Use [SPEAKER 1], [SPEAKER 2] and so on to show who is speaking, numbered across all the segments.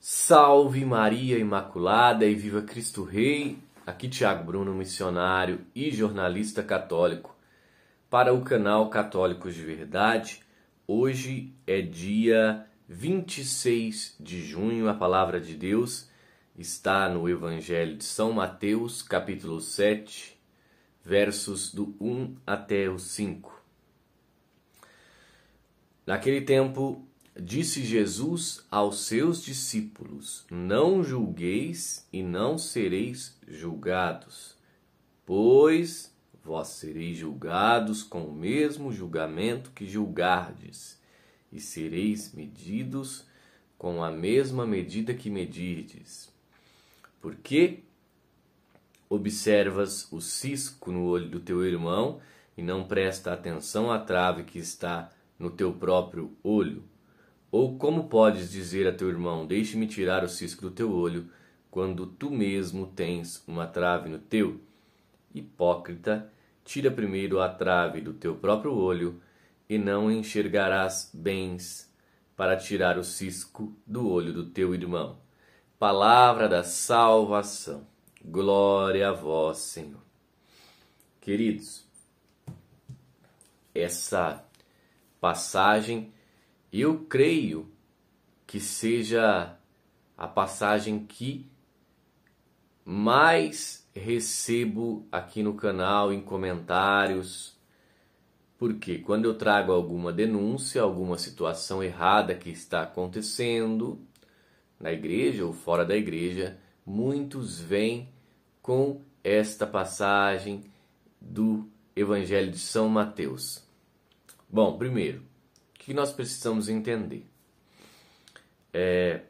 [SPEAKER 1] Salve Maria Imaculada e viva Cristo Rei! Aqui Tiago Bruno, missionário e jornalista católico. Para o canal Católicos de Verdade, hoje é dia 26 de junho, a palavra de Deus está no Evangelho de São Mateus, capítulo 7, versos do 1 até o 5. Naquele tempo, Disse Jesus aos seus discípulos: Não julgueis e não sereis julgados, pois vós sereis julgados com o mesmo julgamento que julgardes, e sereis medidos com a mesma medida que medirdes. Porque observas o cisco no olho do teu irmão e não presta atenção à trave que está no teu próprio olho? Ou como podes dizer a teu irmão: Deixe-me tirar o cisco do teu olho, quando tu mesmo tens uma trave no teu? Hipócrita, tira primeiro a trave do teu próprio olho, e não enxergarás bens para tirar o cisco do olho do teu irmão. Palavra da salvação. Glória a vós, Senhor. Queridos, essa passagem eu creio que seja a passagem que mais recebo aqui no canal em comentários. Porque quando eu trago alguma denúncia, alguma situação errada que está acontecendo na igreja ou fora da igreja, muitos vêm com esta passagem do Evangelho de São Mateus. Bom, primeiro, que nós precisamos entender é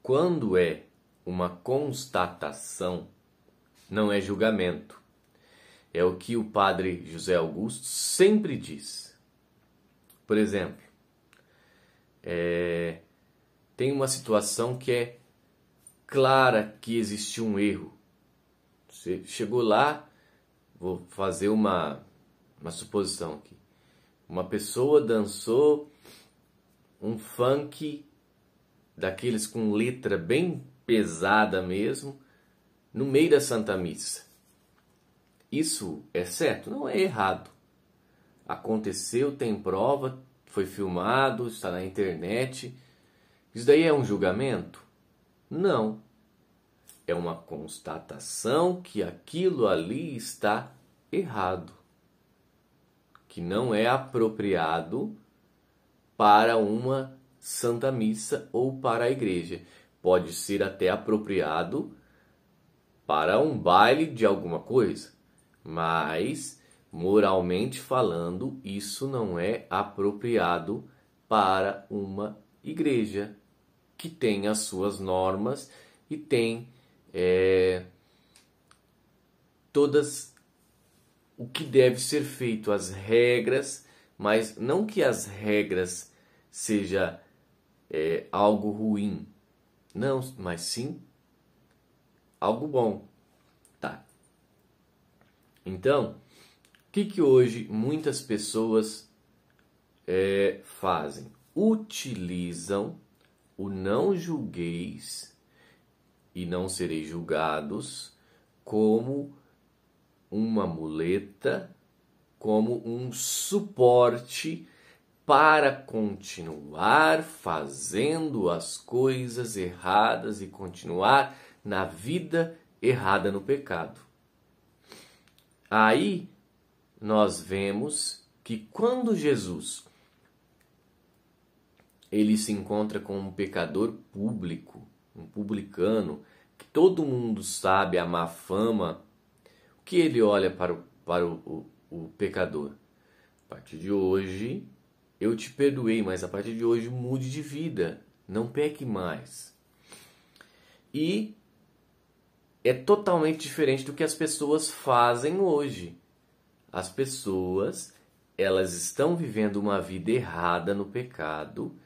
[SPEAKER 1] quando é uma constatação, não é julgamento. É o que o padre José Augusto sempre diz. Por exemplo, é, tem uma situação que é clara que existiu um erro. Você chegou lá, vou fazer uma, uma suposição aqui. Uma pessoa dançou um funk daqueles com letra bem pesada mesmo no meio da Santa Missa. Isso é certo? Não é errado. Aconteceu, tem prova, foi filmado, está na internet. Isso daí é um julgamento? Não. É uma constatação que aquilo ali está errado que não é apropriado para uma santa missa ou para a igreja. Pode ser até apropriado para um baile de alguma coisa, mas moralmente falando, isso não é apropriado para uma igreja que tem as suas normas e tem é, todas o que deve ser feito, as regras, mas não que as regras seja é, algo ruim, não, mas sim algo bom, tá? Então, o que que hoje muitas pessoas é, fazem? Utilizam o não julgueis e não sereis julgados como uma muleta como um suporte para continuar fazendo as coisas erradas e continuar na vida errada no pecado. Aí nós vemos que quando Jesus ele se encontra com um pecador público, um publicano, que todo mundo sabe a má fama que ele olha para o, para o, o, o pecador? A partir de hoje eu te perdoei, mas a partir de hoje mude de vida, não peque mais. E é totalmente diferente do que as pessoas fazem hoje. As pessoas, elas estão vivendo uma vida errada no pecado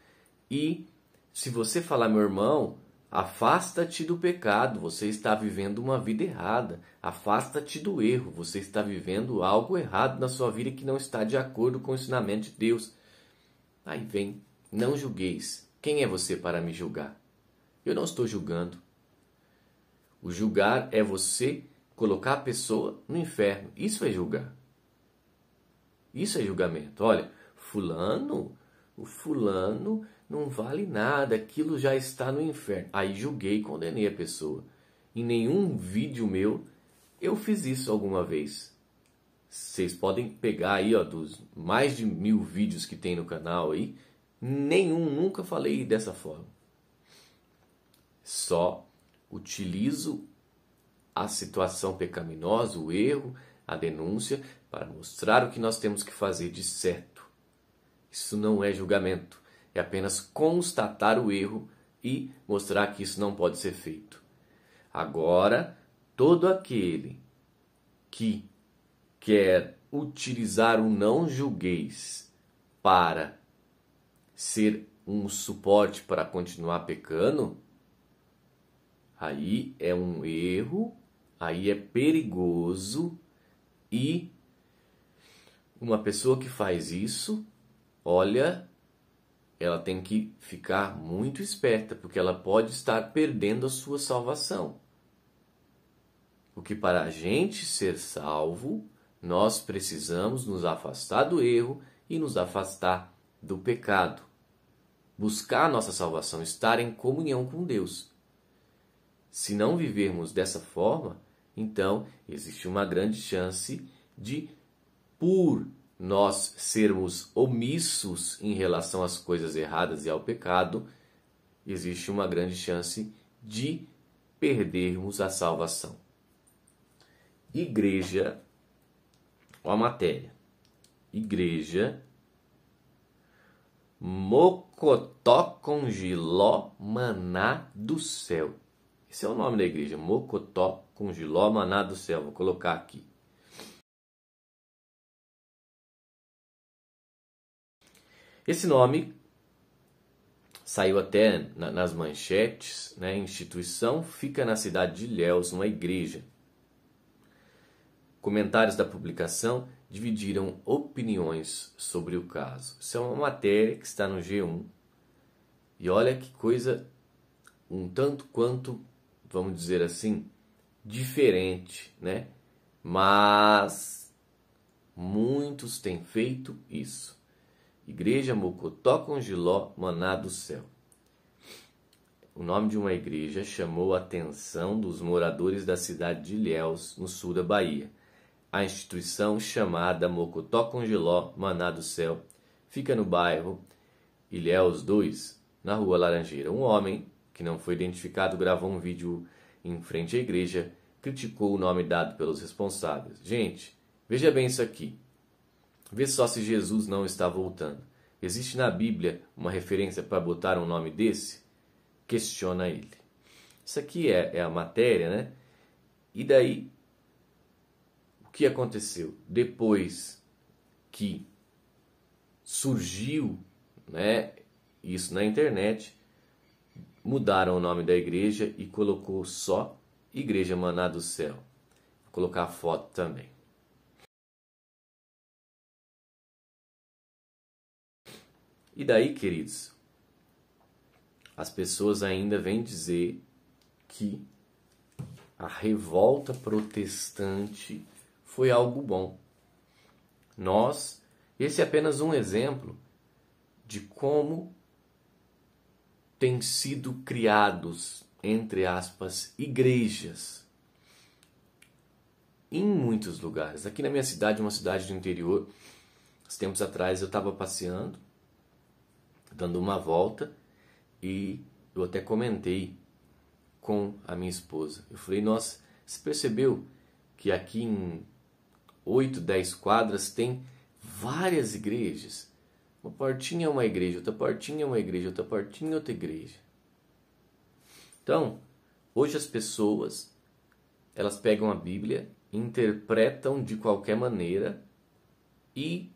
[SPEAKER 1] e se você falar meu irmão, Afasta-te do pecado, você está vivendo uma vida errada. Afasta-te do erro, você está vivendo algo errado na sua vida que não está de acordo com o ensinamento de Deus. Aí vem, não julgueis. Quem é você para me julgar? Eu não estou julgando. O julgar é você colocar a pessoa no inferno. Isso é julgar. Isso é julgamento. Olha, fulano, o fulano não vale nada, aquilo já está no inferno. Aí julguei e condenei a pessoa. Em nenhum vídeo meu eu fiz isso alguma vez. Vocês podem pegar aí, ó, dos mais de mil vídeos que tem no canal aí, nenhum, nunca falei dessa forma. Só utilizo a situação pecaminosa, o erro, a denúncia, para mostrar o que nós temos que fazer de certo. Isso não é julgamento é apenas constatar o erro e mostrar que isso não pode ser feito. Agora, todo aquele que quer utilizar o não julgueis para ser um suporte para continuar pecando, aí é um erro, aí é perigoso e uma pessoa que faz isso, olha, ela tem que ficar muito esperta, porque ela pode estar perdendo a sua salvação. Porque para a gente ser salvo, nós precisamos nos afastar do erro e nos afastar do pecado. Buscar a nossa salvação, estar em comunhão com Deus. Se não vivermos dessa forma, então existe uma grande chance de, por nós sermos omissos em relação às coisas erradas e ao pecado, existe uma grande chance de perdermos a salvação. Igreja, ó a matéria. Igreja Mocotó Congiló Maná do Céu. Esse é o nome da igreja, Mocotó Congiló Maná do Céu. Vou colocar aqui. Esse nome saiu até na, nas manchetes, né? Instituição fica na cidade de Léus, numa igreja. Comentários da publicação dividiram opiniões sobre o caso. Isso é uma matéria que está no G1. E olha que coisa um tanto quanto, vamos dizer assim, diferente, né? Mas muitos têm feito isso. Igreja Mocotó Congiló, Maná do Céu. O nome de uma igreja chamou a atenção dos moradores da cidade de Ilhéus, no sul da Bahia. A instituição chamada Mocotó Congiló, Maná do Céu, fica no bairro Ilhéus 2, na rua Laranjeira. Um homem, que não foi identificado, gravou um vídeo em frente à igreja, criticou o nome dado pelos responsáveis. Gente, veja bem isso aqui. Vê só se Jesus não está voltando. Existe na Bíblia uma referência para botar um nome desse? Questiona ele. Isso aqui é, é a matéria, né? E daí, o que aconteceu? Depois que surgiu né, isso na internet, mudaram o nome da igreja e colocou só Igreja Maná do Céu. Vou colocar a foto também. E daí, queridos, as pessoas ainda vêm dizer que a revolta protestante foi algo bom. Nós, esse é apenas um exemplo de como têm sido criados, entre aspas, igrejas em muitos lugares. Aqui na minha cidade, uma cidade do interior, uns tempos atrás eu estava passeando dando uma volta e eu até comentei com a minha esposa. Eu falei, nós, se percebeu que aqui em 8, 10 quadras tem várias igrejas. Uma portinha é uma igreja, outra portinha é uma igreja, outra portinha é outra igreja. Então, hoje as pessoas, elas pegam a Bíblia, interpretam de qualquer maneira e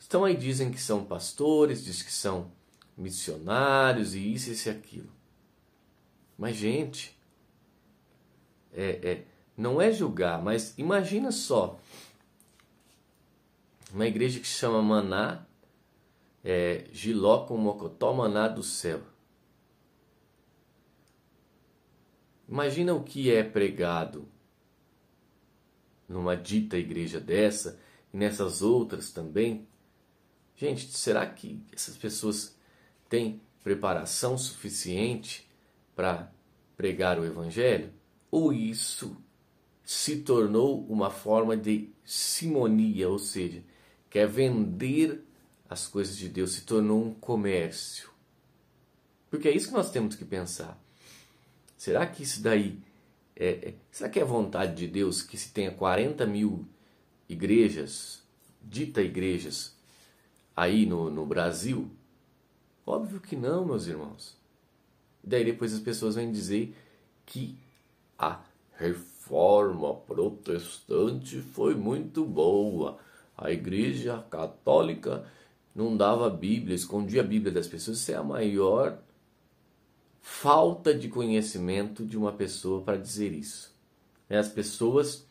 [SPEAKER 1] Estão aí, dizem que são pastores, dizem que são missionários e isso, isso e aquilo. Mas, gente, é, é, não é julgar, mas imagina só uma igreja que se chama Maná, é, Giló com Mocotó, Maná do céu. Imagina o que é pregado numa dita igreja dessa e nessas outras também, Gente, será que essas pessoas têm preparação suficiente para pregar o Evangelho? Ou isso se tornou uma forma de simonia, ou seja, quer é vender as coisas de Deus, se tornou um comércio? Porque é isso que nós temos que pensar. Será que isso daí é, é será que é vontade de Deus que se tenha 40 mil igrejas, dita igrejas, aí no, no Brasil? Óbvio que não, meus irmãos. daí depois as pessoas vêm dizer que a reforma protestante foi muito boa. A igreja católica não dava a Bíblia, escondia a Bíblia das pessoas. Isso é a maior falta de conhecimento de uma pessoa para dizer isso. Né? As pessoas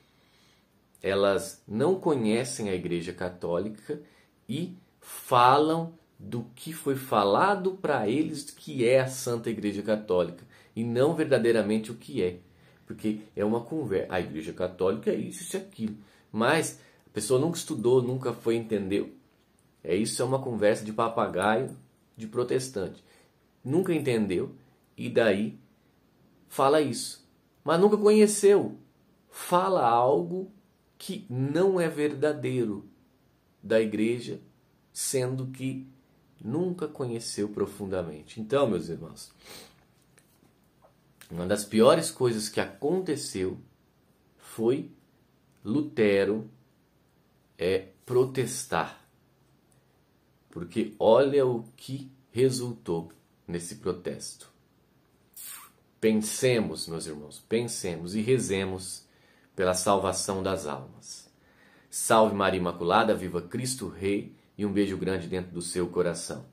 [SPEAKER 1] elas não conhecem a Igreja Católica e falam do que foi falado para eles que é a Santa Igreja Católica e não verdadeiramente o que é, porque é uma conversa. A Igreja Católica é isso, e aquilo, mas a pessoa nunca estudou, nunca foi entendeu. É isso, é uma conversa de papagaio de protestante. Nunca entendeu e daí fala isso, mas nunca conheceu. Fala algo que não é verdadeiro da igreja sendo que nunca conheceu profundamente. Então, meus irmãos, uma das piores coisas que aconteceu foi Lutero é protestar. Porque olha o que resultou nesse protesto. Pensemos, meus irmãos, pensemos e rezemos pela salvação das almas. Salve Maria Imaculada, viva Cristo Rei e um beijo grande dentro do seu coração.